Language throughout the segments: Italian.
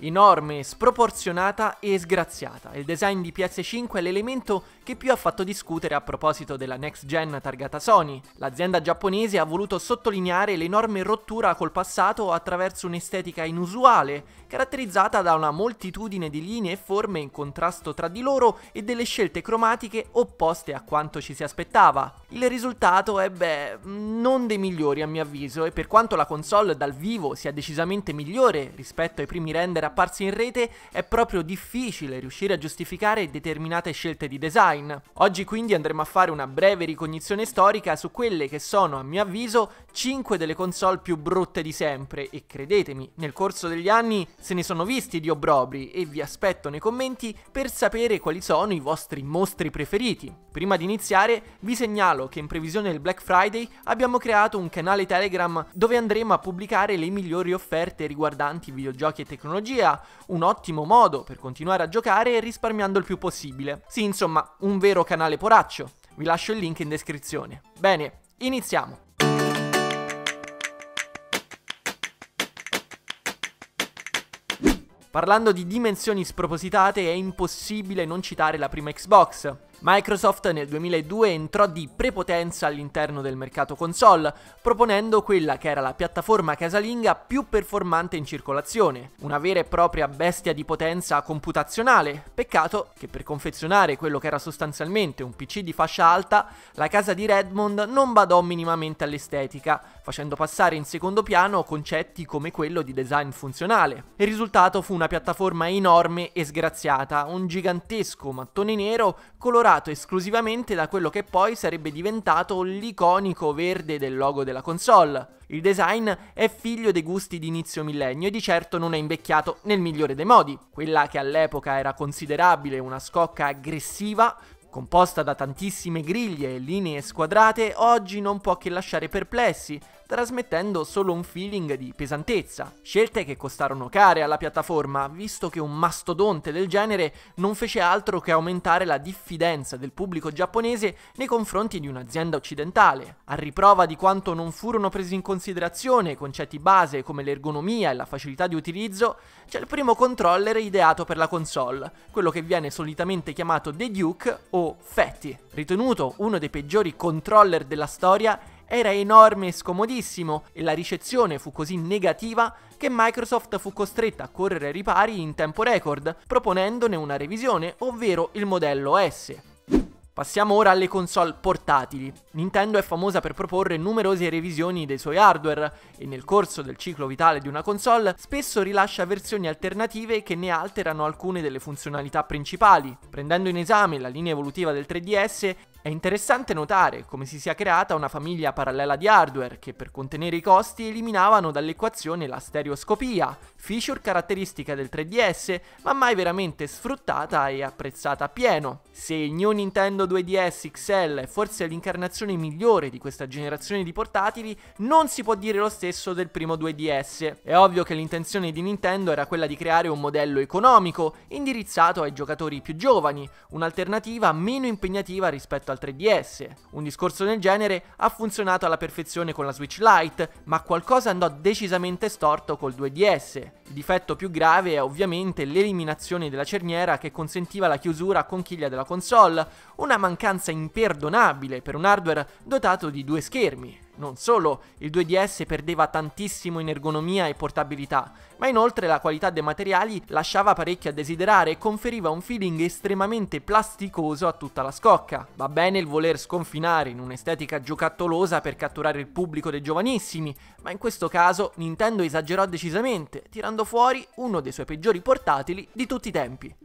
enorme, sproporzionata e sgraziata. Il design di PS5 è l'elemento che più ha fatto discutere a proposito della next gen targata Sony. L'azienda giapponese ha voluto sottolineare l'enorme rottura col passato attraverso un'estetica inusuale, caratterizzata da una moltitudine di linee e forme in contrasto tra di loro e delle scelte cromatiche opposte a quanto ci si aspettava. Il risultato è, beh, non dei migliori a mio avviso e per quanto la console dal vivo sia decisamente migliore rispetto ai primi render apparsi in rete è proprio difficile riuscire a giustificare determinate scelte di design. Oggi quindi andremo a fare una breve ricognizione storica su quelle che sono, a mio avviso, 5 delle console più brutte di sempre e credetemi, nel corso degli anni se ne sono visti di obrobri e vi aspetto nei commenti per sapere quali sono i vostri mostri preferiti. Prima di iniziare vi segnalo che in previsione del Black Friday abbiamo creato un canale Telegram dove andremo a pubblicare le migliori offerte riguardanti videogiochi e tecnologie ha un ottimo modo per continuare a giocare risparmiando il più possibile. Sì, insomma, un vero canale poraccio. Vi lascio il link in descrizione. Bene, iniziamo! Parlando di dimensioni spropositate è impossibile non citare la prima Xbox. Microsoft nel 2002 entrò di prepotenza all'interno del mercato console, proponendo quella che era la piattaforma casalinga più performante in circolazione, una vera e propria bestia di potenza computazionale. Peccato che per confezionare quello che era sostanzialmente un PC di fascia alta, la casa di Redmond non badò minimamente all'estetica, facendo passare in secondo piano concetti come quello di design funzionale. Il risultato fu una piattaforma enorme e sgraziata, un gigantesco mattone nero colorato lavorato esclusivamente da quello che poi sarebbe diventato l'iconico verde del logo della console. Il design è figlio dei gusti di inizio millennio e di certo non è invecchiato nel migliore dei modi. Quella che all'epoca era considerabile una scocca aggressiva, composta da tantissime griglie e linee squadrate, oggi non può che lasciare perplessi, trasmettendo solo un feeling di pesantezza, scelte che costarono care alla piattaforma, visto che un mastodonte del genere non fece altro che aumentare la diffidenza del pubblico giapponese nei confronti di un'azienda occidentale, a riprova di quanto non furono presi in considerazione concetti base come l'ergonomia e la facilità di utilizzo, c'è il primo controller ideato per la console, quello che viene solitamente chiamato The Duke o Fatty, ritenuto uno dei peggiori controller della storia era enorme e scomodissimo e la ricezione fu così negativa che Microsoft fu costretta a correre ai ripari in tempo record, proponendone una revisione, ovvero il modello S. Passiamo ora alle console portatili. Nintendo è famosa per proporre numerose revisioni dei suoi hardware e nel corso del ciclo vitale di una console spesso rilascia versioni alternative che ne alterano alcune delle funzionalità principali. Prendendo in esame la linea evolutiva del 3DS, è interessante notare come si sia creata una famiglia parallela di hardware che per contenere i costi eliminavano dall'equazione la stereoscopia, feature caratteristica del 3DS ma mai veramente sfruttata e apprezzata a pieno. Se il New Nintendo 2DS XL, è forse l'incarnazione migliore di questa generazione di portatili, non si può dire lo stesso del primo 2DS. È ovvio che l'intenzione di Nintendo era quella di creare un modello economico, indirizzato ai giocatori più giovani, un'alternativa meno impegnativa rispetto al 3DS. Un discorso del genere ha funzionato alla perfezione con la Switch Lite, ma qualcosa andò decisamente storto col 2DS. Il difetto più grave è ovviamente l'eliminazione della cerniera che consentiva la chiusura a conchiglia della console, un una mancanza imperdonabile per un hardware dotato di due schermi. Non solo, il 2DS perdeva tantissimo in ergonomia e portabilità, ma inoltre la qualità dei materiali lasciava parecchio a desiderare e conferiva un feeling estremamente plasticoso a tutta la scocca. Va bene il voler sconfinare in un'estetica giocattolosa per catturare il pubblico dei giovanissimi, ma in questo caso Nintendo esagerò decisamente, tirando fuori uno dei suoi peggiori portatili di tutti i tempi.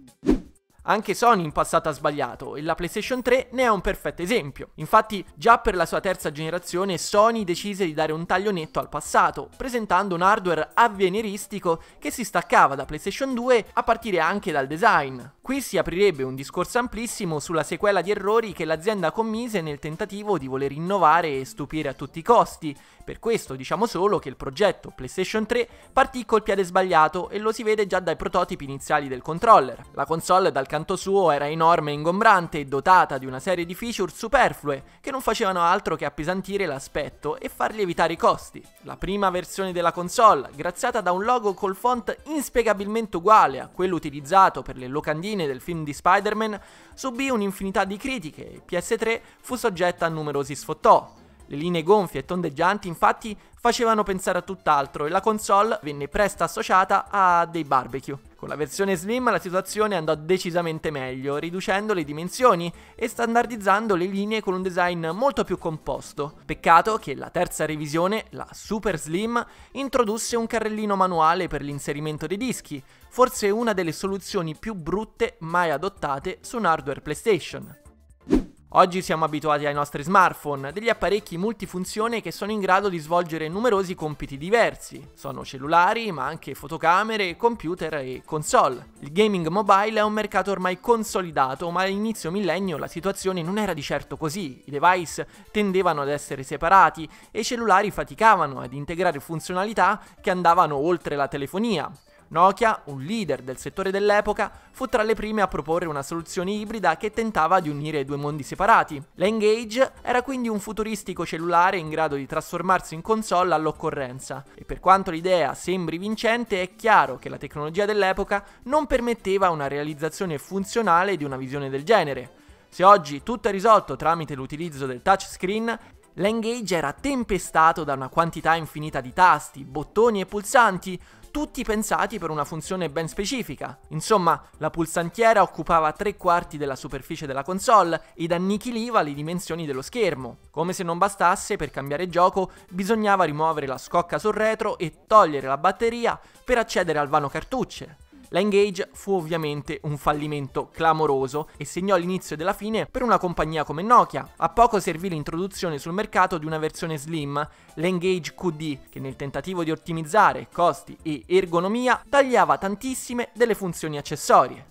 Anche Sony in passato ha sbagliato e la PlayStation 3 ne è un perfetto esempio. Infatti già per la sua terza generazione Sony decise di dare un taglio netto al passato, presentando un hardware avveniristico che si staccava da PlayStation 2 a partire anche dal design. Qui si aprirebbe un discorso amplissimo sulla sequela di errori che l'azienda commise nel tentativo di voler innovare e stupire a tutti i costi. Per questo diciamo solo che il progetto PlayStation 3 partì col piede sbagliato e lo si vede già dai prototipi iniziali del controller. La console dal canto suo era enorme e ingombrante e dotata di una serie di feature superflue che non facevano altro che appesantire l'aspetto e far lievitare i costi. La prima versione della console, graziata da un logo col font inspiegabilmente uguale a quello utilizzato per le locandine del film di Spider-Man, subì un'infinità di critiche e PS3 fu soggetta a numerosi sfottò. Le linee gonfie e tondeggianti infatti facevano pensare a tutt'altro e la console venne presto associata a dei barbecue. Con la versione slim la situazione andò decisamente meglio, riducendo le dimensioni e standardizzando le linee con un design molto più composto. Peccato che la terza revisione, la Super Slim, introdusse un carrellino manuale per l'inserimento dei dischi, forse una delle soluzioni più brutte mai adottate su un hardware PlayStation. Oggi siamo abituati ai nostri smartphone, degli apparecchi multifunzione che sono in grado di svolgere numerosi compiti diversi. Sono cellulari, ma anche fotocamere, computer e console. Il gaming mobile è un mercato ormai consolidato, ma all'inizio millennio la situazione non era di certo così. I device tendevano ad essere separati e i cellulari faticavano ad integrare funzionalità che andavano oltre la telefonia. Nokia, un leader del settore dell'epoca, fu tra le prime a proporre una soluzione ibrida che tentava di unire due mondi separati. L'Engage era quindi un futuristico cellulare in grado di trasformarsi in console all'occorrenza e per quanto l'idea sembri vincente è chiaro che la tecnologia dell'epoca non permetteva una realizzazione funzionale di una visione del genere. Se oggi tutto è risolto tramite l'utilizzo del touchscreen, L'engage era tempestato da una quantità infinita di tasti, bottoni e pulsanti, tutti pensati per una funzione ben specifica. Insomma, la pulsantiera occupava tre quarti della superficie della console ed annichiliva le dimensioni dello schermo. Come se non bastasse, per cambiare gioco bisognava rimuovere la scocca sul retro e togliere la batteria per accedere al vano cartucce. La Engage fu ovviamente un fallimento clamoroso e segnò l'inizio della fine per una compagnia come Nokia. A poco servì l'introduzione sul mercato di una versione slim, l'Engage QD, che nel tentativo di ottimizzare costi e ergonomia tagliava tantissime delle funzioni accessorie.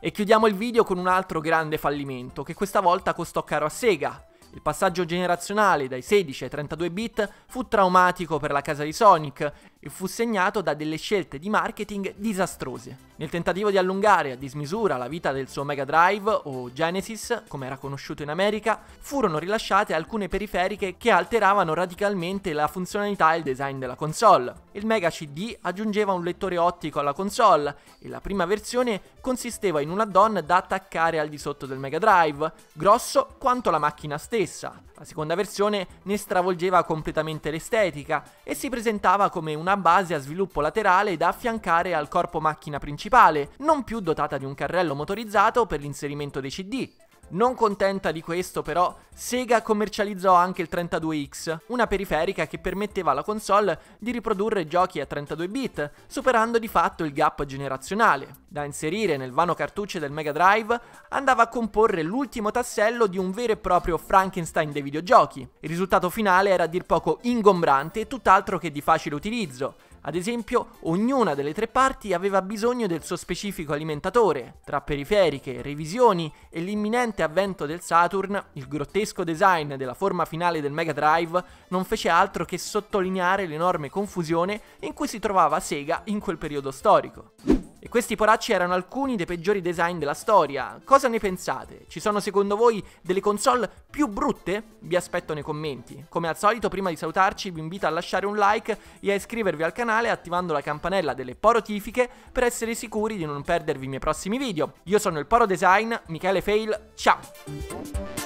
E chiudiamo il video con un altro grande fallimento, che questa volta costò caro a Sega, il passaggio generazionale dai 16 ai 32 bit fu traumatico per la casa di Sonic e fu segnato da delle scelte di marketing disastrose. Nel tentativo di allungare a dismisura la vita del suo Mega Drive o Genesis, come era conosciuto in America, furono rilasciate alcune periferiche che alteravano radicalmente la funzionalità e il design della console. Il Mega CD aggiungeva un lettore ottico alla console e la prima versione consisteva in una donna da attaccare al di sotto del Mega Drive, grosso quanto la macchina stessa stessa. La seconda versione ne stravolgeva completamente l'estetica e si presentava come una base a sviluppo laterale da affiancare al corpo macchina principale, non più dotata di un carrello motorizzato per l'inserimento dei CD, non contenta di questo però, Sega commercializzò anche il 32X, una periferica che permetteva alla console di riprodurre giochi a 32 bit, superando di fatto il gap generazionale. Da inserire nel vano cartucce del Mega Drive, andava a comporre l'ultimo tassello di un vero e proprio Frankenstein dei videogiochi. Il risultato finale era a dir poco ingombrante e tutt'altro che di facile utilizzo, ad esempio, ognuna delle tre parti aveva bisogno del suo specifico alimentatore. Tra periferiche, revisioni e l'imminente avvento del Saturn, il grottesco design della forma finale del Mega Drive non fece altro che sottolineare l'enorme confusione in cui si trovava Sega in quel periodo storico. E questi poracci erano alcuni dei peggiori design della storia. Cosa ne pensate? Ci sono secondo voi delle console più brutte? Vi aspetto nei commenti. Come al solito, prima di salutarci, vi invito a lasciare un like e a iscrivervi al canale attivando la campanella delle porotifiche per essere sicuri di non perdervi i miei prossimi video. Io sono il Poro Design, Michele Fail, ciao!